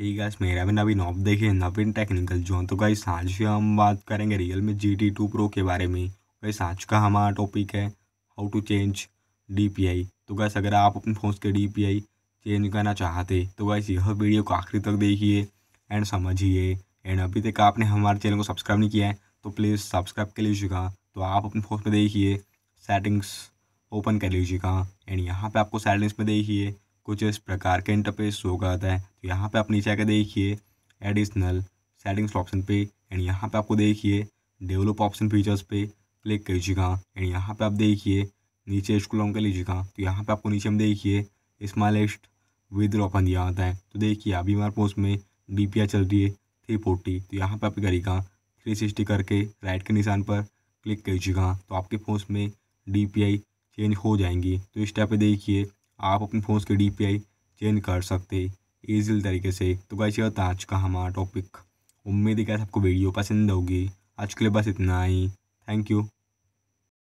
ही gas मेरा भी नवीन of देखिए नवीन टेक्निकल जो तो गाइस आज हम बात करेंगे Realme G T two pro के बारे में गाइस आज का हमारा टॉपिक है how to change D P I तो गाइस अगर आप अपने फ़ोन के डी पी आई चेंज करना चाहते तो गाइस यह वीडियो को आखिरी तक देखिए एंड समझिए एंड अभी तक आपने हमारे चैनल को सब्सक्राइब नहीं किया है तो प्लीज़ सब्सक्राइब कर लीजिएगा तो आप अपने फ़ोन में देखिए सेटिंग्स ओपन कर लीजिएगा एंड यहाँ पर आपको सेटिंग्स में देखिए कुछ इस प्रकार का इंटरफेस शो करता है तो यहाँ पे आप नीचे आकर देखिए एडिशनल सेटिंग्स ऑप्शन पे एंड यहाँ पे आपको देखिए डेवलप ऑप्शन फीचर्स पे क्लिक कीजिएगा एंड यहाँ पे आप देखिए नीचे स्कूल डाउन कर लीजिएगा तो यहाँ पे आपको नीचे में देखिए स्मॉलेस्ट विद्र ऑपन दिया जाता है तो देखिए अभी हमारे पोस्ट में डी चल रही है थ्री फोर्टी तो यहाँ पर आप करिएगा थ्री सिक्सटी करके राइट के निशान पर क्लिक कीजिएगा तो आपके फोन में डी चेंज हो जाएंगी तो इस टाइप पर देखिए आप अपने फ़ोन के डी चेंज कर सकते ईजिल तरीके से तो गाइस होता था आज का हमारा टॉपिक उम्मीद है कि आपको वीडियो पसंद होगी आज के लिए बस इतना ही थैंक यू